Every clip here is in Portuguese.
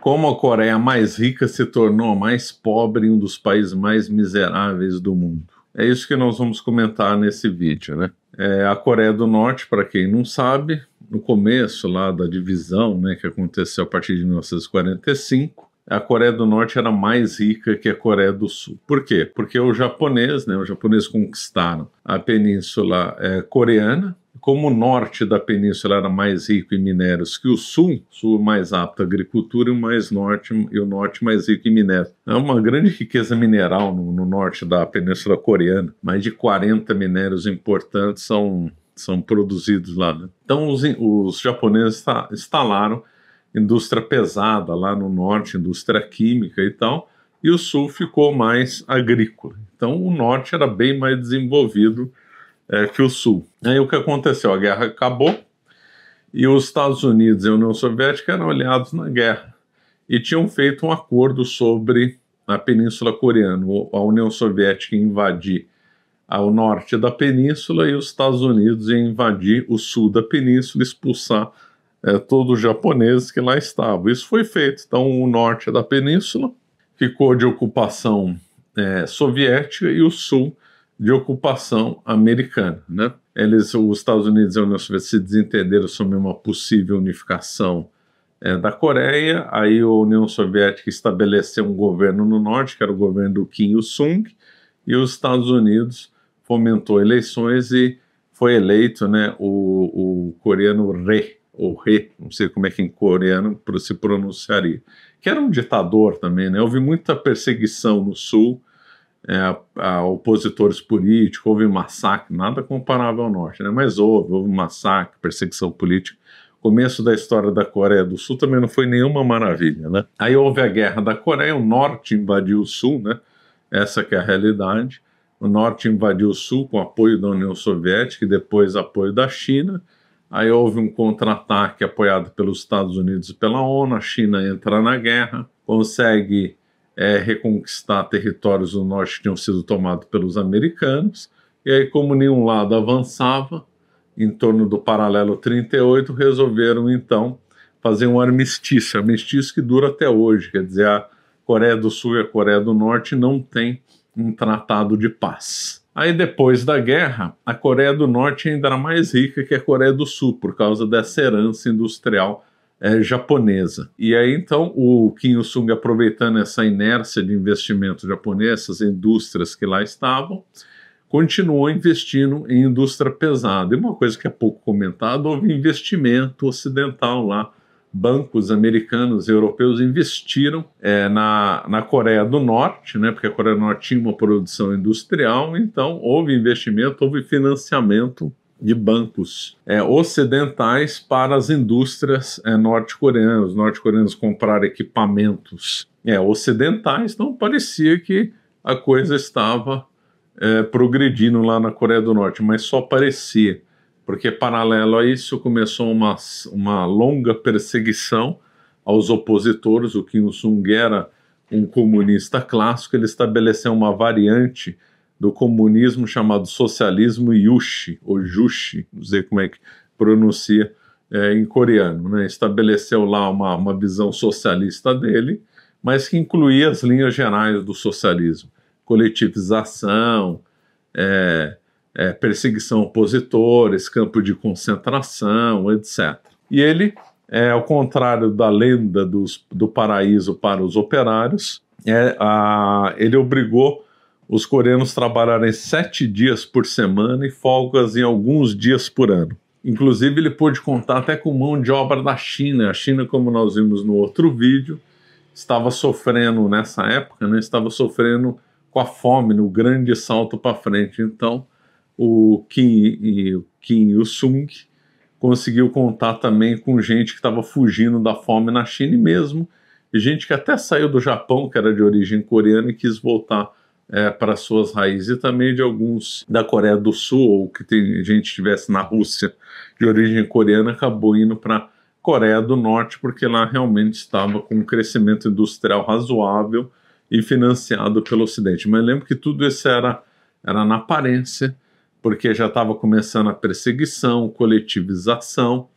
Como a Coreia mais rica se tornou a mais pobre e um dos países mais miseráveis do mundo. É isso que nós vamos comentar nesse vídeo, né? É, a Coreia do Norte, para quem não sabe, no começo lá da divisão, né, que aconteceu a partir de 1945, a Coreia do Norte era mais rica que a Coreia do Sul. Por quê? Porque o japonês, né, os japoneses conquistaram a península é, coreana, como o norte da península era mais rico em minérios que o sul, sul mais apto à agricultura e o mais norte e o norte mais rico em minérios. Há é uma grande riqueza mineral no, no norte da península coreana. Mais de 40 minérios importantes são são produzidos lá. Né? Então os, os japoneses instalaram indústria pesada lá no norte, indústria química e tal, e o sul ficou mais agrícola. Então o norte era bem mais desenvolvido é, que o Sul. Aí o que aconteceu? A guerra acabou e os Estados Unidos e a União Soviética eram aliados na guerra e tinham feito um acordo sobre a Península Coreana, a União Soviética invadir ao norte da península e os Estados Unidos invadir o sul da península, expulsar é, todos os japoneses que lá estavam. Isso foi feito. Então, o norte da península ficou de ocupação é, soviética e o sul de ocupação americana. Né? Eles, os Estados Unidos e a União Soviética se desentenderam sobre uma possível unificação é, da Coreia, aí a União Soviética estabeleceu um governo no norte, que era o governo do Kim Il-sung, e os Estados Unidos fomentou eleições e foi eleito né, o, o coreano Re, ou Re, não sei como é que em coreano se pronunciaria, que era um ditador também, né? houve muita perseguição no sul, é, opositores políticos, houve massacre, nada comparável ao norte, né? mas houve, houve massacre, perseguição política. começo da história da Coreia do Sul também não foi nenhuma maravilha. Né? Aí houve a Guerra da Coreia, o norte invadiu o sul, né? essa que é a realidade. O norte invadiu o sul com apoio da União Soviética e depois apoio da China. Aí houve um contra-ataque apoiado pelos Estados Unidos e pela ONU. A China entra na guerra, consegue é, reconquistar territórios do norte que tinham sido tomados pelos americanos. E aí, como nenhum lado avançava, em torno do paralelo 38, resolveram então fazer um armistício, armistício que dura até hoje, quer dizer, a Coreia do Sul e a Coreia do Norte não têm um tratado de paz. Aí depois da guerra, a Coreia do Norte ainda era mais rica que a Coreia do Sul por causa dessa herança industrial é, japonesa. E aí então o Kim Il-sung aproveitando essa inércia de investimento japonês, essas indústrias que lá estavam, continuou investindo em indústria pesada. E uma coisa que é pouco comentada, houve investimento ocidental lá. Bancos americanos e europeus investiram é, na, na Coreia do Norte, né, porque a Coreia do Norte tinha uma produção industrial, então houve investimento, houve financiamento de bancos é, ocidentais para as indústrias é, norte-coreanas. Os norte-coreanos compraram equipamentos é, ocidentais, então parecia que a coisa estava é, progredindo lá na Coreia do Norte, mas só parecia, porque paralelo a isso começou uma, uma longa perseguição aos opositores. O Kim jong sung era um comunista clássico, ele estabeleceu uma variante do comunismo chamado socialismo Yushi, ou Jushi, não sei como é que pronuncia é, em coreano. Né? Estabeleceu lá uma, uma visão socialista dele, mas que incluía as linhas gerais do socialismo: coletivização, é, é, perseguição a opositores, campo de concentração, etc. E ele, é, ao contrário da lenda dos, do paraíso para os operários, é, a, ele obrigou os coreanos trabalharem sete dias por semana e folgas em alguns dias por ano. Inclusive, ele pôde contar até com mão de obra da China. A China, como nós vimos no outro vídeo, estava sofrendo nessa época, né, estava sofrendo com a fome, no grande salto para frente. Então, o Kim, Kim Il-sung conseguiu contar também com gente que estava fugindo da fome na China e mesmo, gente que até saiu do Japão, que era de origem coreana, e quis voltar é, para suas raízes, e também de alguns da Coreia do Sul, ou que tem gente tivesse na Rússia de origem coreana, acabou indo para Coreia do Norte, porque lá realmente estava com um crescimento industrial razoável e financiado pelo Ocidente. Mas lembro que tudo isso era, era na aparência, porque já estava começando a perseguição, coletivização,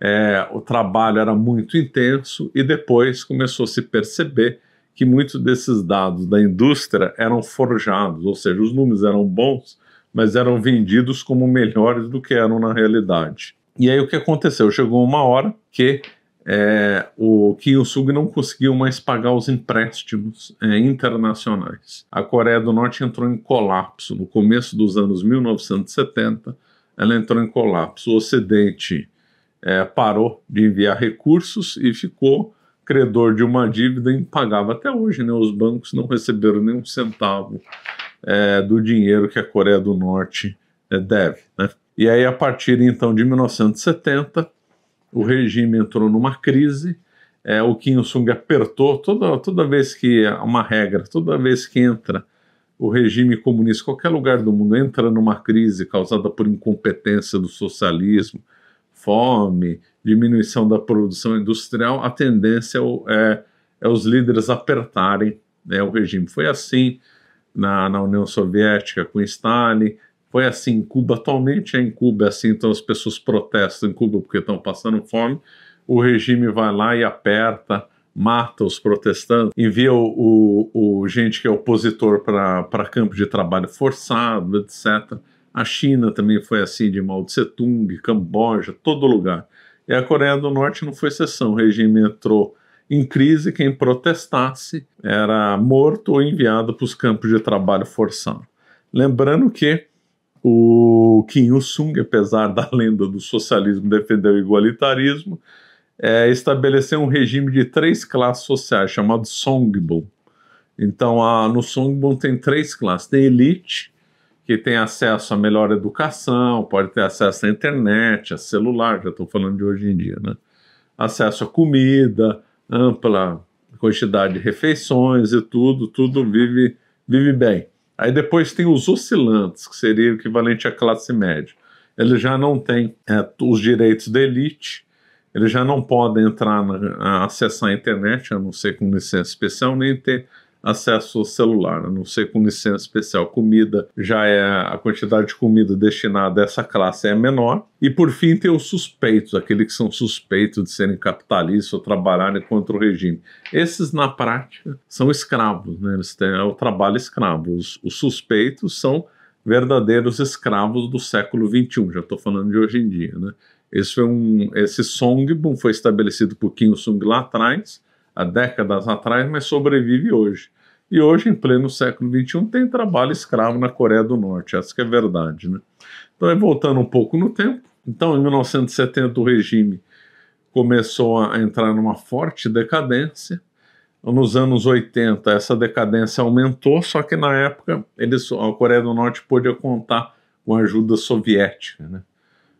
é, o trabalho era muito intenso e depois começou a se perceber que muitos desses dados da indústria eram forjados, ou seja, os números eram bons, mas eram vendidos como melhores do que eram na realidade. E aí o que aconteceu? Chegou uma hora que é, o Kiyosug não conseguiu mais pagar os empréstimos é, internacionais. A Coreia do Norte entrou em colapso no começo dos anos 1970. Ela entrou em colapso. O Ocidente é, parou de enviar recursos e ficou credor de uma dívida impagável. Até hoje, né, os bancos não receberam nenhum centavo é, do dinheiro que a Coreia do Norte é, deve. Né? E aí, a partir então de 1970, o regime entrou numa crise. É, o Kim Il-sung apertou toda, toda vez que é uma regra, toda vez que entra o regime comunista, qualquer lugar do mundo entra numa crise causada por incompetência do socialismo, fome, diminuição da produção industrial, a tendência é, é, é os líderes apertarem né, o regime. Foi assim na, na, União Soviética com Stalin, foi assim em Cuba atualmente, é em Cuba é assim, então as pessoas protestam em Cuba porque estão passando fome, o regime vai lá e aperta, mata os protestantes, envia o, o, o gente que é opositor para campo de trabalho forçado, etc. A China também foi assim de Mao Tse Tung, Camboja, todo lugar. E a Coreia do Norte não foi exceção. O regime entrou em crise, quem protestasse era morto ou enviado para os campos de trabalho forçado. Lembrando que o Kim Il-sung, apesar da lenda do socialismo defender o igualitarismo, é, estabeleceu um regime de três classes sociais chamado Songbon. Então, a, no Songbon tem três classes: tem elite, que tem acesso à melhor educação, pode ter acesso à internet, a celular, já estou falando de hoje em dia, né? Acesso à comida, ampla quantidade de refeições e tudo, tudo vive, vive bem. Aí depois tem os oscilantes, que seria o equivalente à classe média. Eles já não têm é, os direitos da elite, eles já não podem entrar, na, acessar a internet, a não ser com licença especial, nem ter acesso celular, né? não sei com licença especial. Comida já é a quantidade de comida destinada a essa classe é menor. E por fim tem os suspeitos, aqueles que são suspeitos de serem capitalistas ou trabalharem né, contra o regime. Esses na prática são escravos, né? Eles têm é o trabalho escravo. Os, os suspeitos são verdadeiros escravos do século XXI. Já estou falando de hoje em dia, né? Esse, foi um, esse Songbun foi estabelecido por Kim Il-sung lá atrás, há décadas atrás, mas sobrevive hoje. E hoje, em pleno século XXI, tem trabalho escravo na Coreia do Norte. Acho que é verdade. Né? Então, é voltando um pouco no tempo. Então, em 1970, o regime começou a entrar numa forte decadência. Nos anos 80, essa decadência aumentou, só que na época eles, a Coreia do Norte podia contar com ajuda soviética. Né?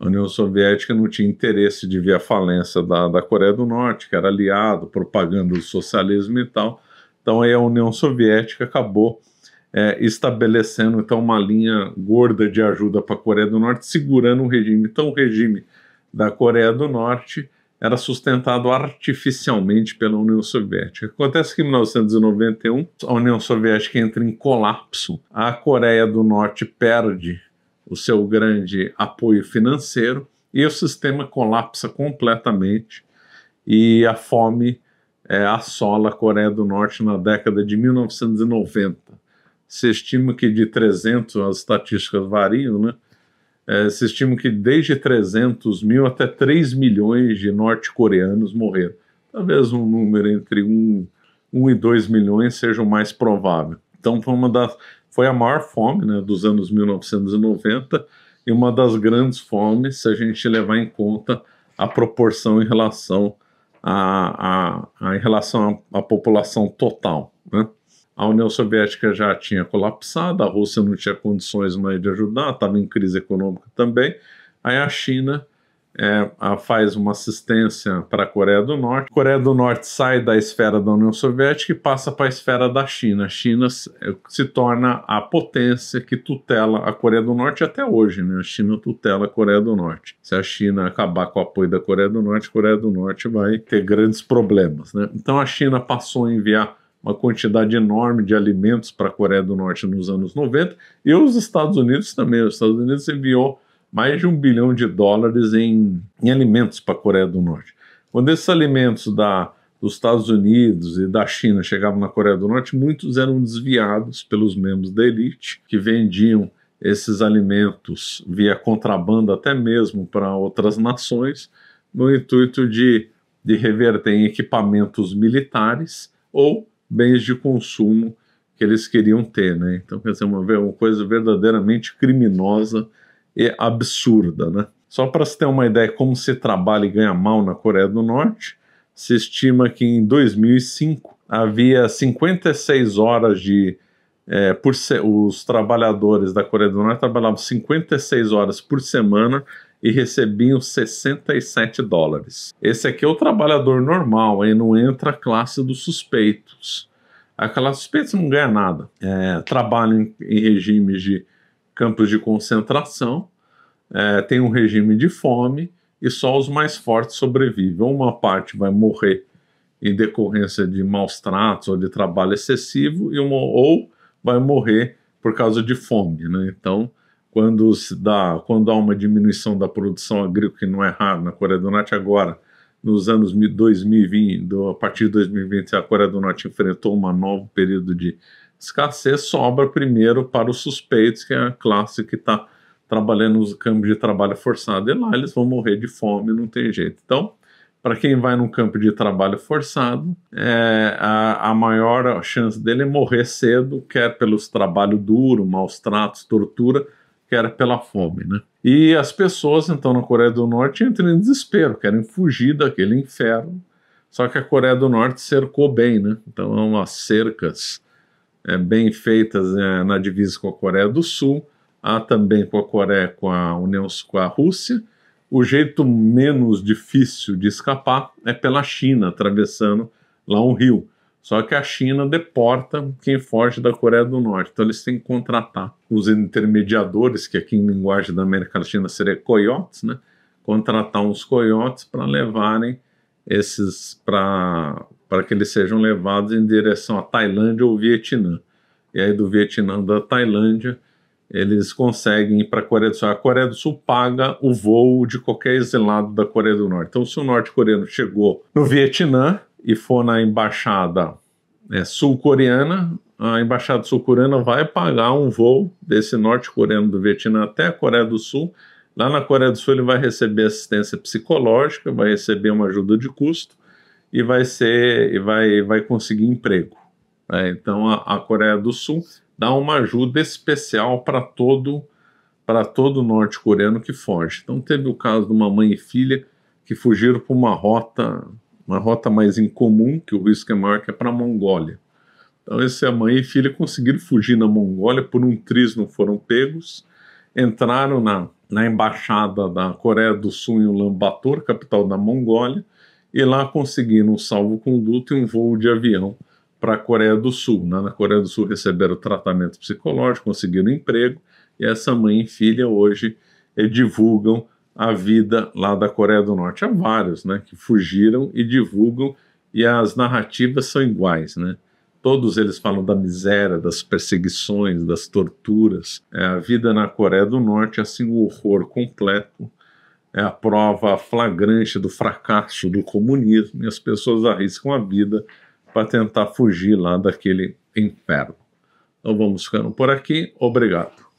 A União Soviética não tinha interesse de ver a falência da, da Coreia do Norte, que era aliado, propagando o socialismo e tal. Então aí a União Soviética acabou é, estabelecendo então uma linha gorda de ajuda para a Coreia do Norte, segurando o regime. Então o regime da Coreia do Norte era sustentado artificialmente pela União Soviética. Acontece que em 1991 a União Soviética entra em colapso, a Coreia do Norte perde o seu grande apoio financeiro e o sistema colapsa completamente e a fome é, assola a Coreia do Norte na década de 1990. Se estima que de 300, as estatísticas variam, né? É, se estima que desde 300 mil até 3 milhões de norte-coreanos morreram. Talvez um número entre 1, 1 e 2 milhões seja o mais provável. Então foi uma das foi a maior fome né, dos anos 1990 e uma das grandes fomes se a gente levar em conta a proporção em relação a, a, a, em relação à, à população total. Né? A União Soviética já tinha colapsado, a Rússia não tinha condições mais de ajudar, estava em crise econômica também. Aí a China é, faz uma assistência para a Coreia do Norte. A Coreia do Norte sai da esfera da União Soviética e passa para a esfera da China. A China se, é, se torna a potência que tutela a Coreia do Norte até hoje. Né? A China tutela a Coreia do Norte. Se a China acabar com o apoio da Coreia do Norte, a Coreia do Norte vai ter grandes problemas. Né? Então a China passou a enviar uma quantidade enorme de alimentos para a Coreia do Norte nos anos 90 e os Estados Unidos também. Os Estados Unidos enviou mais de um bilhão de dólares em, em alimentos para a Coreia do Norte. Quando esses alimentos da, dos Estados Unidos e da China chegavam na Coreia do Norte, muitos eram desviados pelos membros da elite que vendiam esses alimentos via contrabando até mesmo para outras nações, no intuito de, de reverter em equipamentos militares ou bens de consumo que eles queriam ter. Né? Então, quer dizer, uma, uma coisa verdadeiramente criminosa é absurda, né? Só para se ter uma ideia como se trabalha e ganha mal na Coreia do Norte, se estima que em 2005 havia 56 horas de é, por se, os trabalhadores da Coreia do Norte trabalhavam 56 horas por semana e recebiam 67 dólares. Esse aqui é o trabalhador normal, aí não entra a classe dos suspeitos. A classe dos suspeitos não ganha nada. É, trabalham em, em regimes de campos de concentração, é, tem um regime de fome e só os mais fortes sobrevivem. Uma parte vai morrer em decorrência de maus tratos ou de trabalho excessivo, e uma, ou vai morrer por causa de fome. Né? Então, quando, se dá, quando há uma diminuição da produção agrícola, que não é raro na Coreia do Norte agora, nos anos 2020, do, a partir de 2020, a Coreia do Norte enfrentou um novo período de escassez sobra primeiro para os suspeitos, que é a classe que está trabalhando nos campos de trabalho forçado. E lá eles vão morrer de fome, não tem jeito. Então, para quem vai num campo de trabalho forçado, é, a, a, maior chance dele é morrer cedo, quer pelos trabalho duro, maus tratos, tortura, quer pela fome, né? E as pessoas, então, na Coreia do Norte entram em desespero, querem fugir daquele inferno. Só que a Coreia do Norte cercou bem, né? Então, é as cercas é, bem feitas é, na divisa com a Coreia do Sul, há também com a Coreia, com a União, com a Rússia. O jeito menos difícil de escapar é pela China, atravessando lá um rio. Só que a China deporta quem foge da Coreia do Norte. Então eles têm que contratar os intermediadores, que aqui em linguagem da América Latina seria coiotes, né? Contratar uns coiotes para levarem esses para para que eles sejam levados em direção à Tailândia ou Vietnã. E aí, do Vietnã da Tailândia, eles conseguem ir para a Coreia do Sul. A Coreia do Sul paga o voo de qualquer exilado da Coreia do Norte. Então, se o norte-coreano chegou no Vietnã e for na embaixada é, sul-coreana, a embaixada sul-coreana vai pagar um voo desse norte-coreano do Vietnã até a Coreia do Sul. Lá na Coreia do Sul, ele vai receber assistência psicológica, vai receber uma ajuda de custo e vai ser e vai, vai conseguir emprego. Né? Então a, a, Coreia do Sul dá uma ajuda especial para todo para todo norte-coreano que foge. Então teve o caso de uma mãe e filha que fugiram por uma rota uma rota mais incomum que o risco é maior que é para a Mongólia. Então essa é mãe e filha conseguiram fugir na Mongólia por um triz não foram pegos, entraram na na embaixada da Coreia do Sul em Ulaanbaatar, capital da Mongólia, e lá conseguiram um salvo-conduto e um voo de avião para a Coreia do Sul. Né? Na Coreia do Sul receberam tratamento psicológico, conseguiram emprego, e essa mãe e filha hoje eh, divulgam a vida lá da Coreia do Norte. Há vários né, que fugiram e divulgam, e as narrativas são iguais. Né? Todos eles falam da miséria, das perseguições, das torturas. É, a vida na Coreia do Norte é assim um horror completo é a prova flagrante do fracasso do comunismo e as pessoas arriscam a vida para tentar fugir lá daquele inferno. Então vamos ficando por aqui. Obrigado.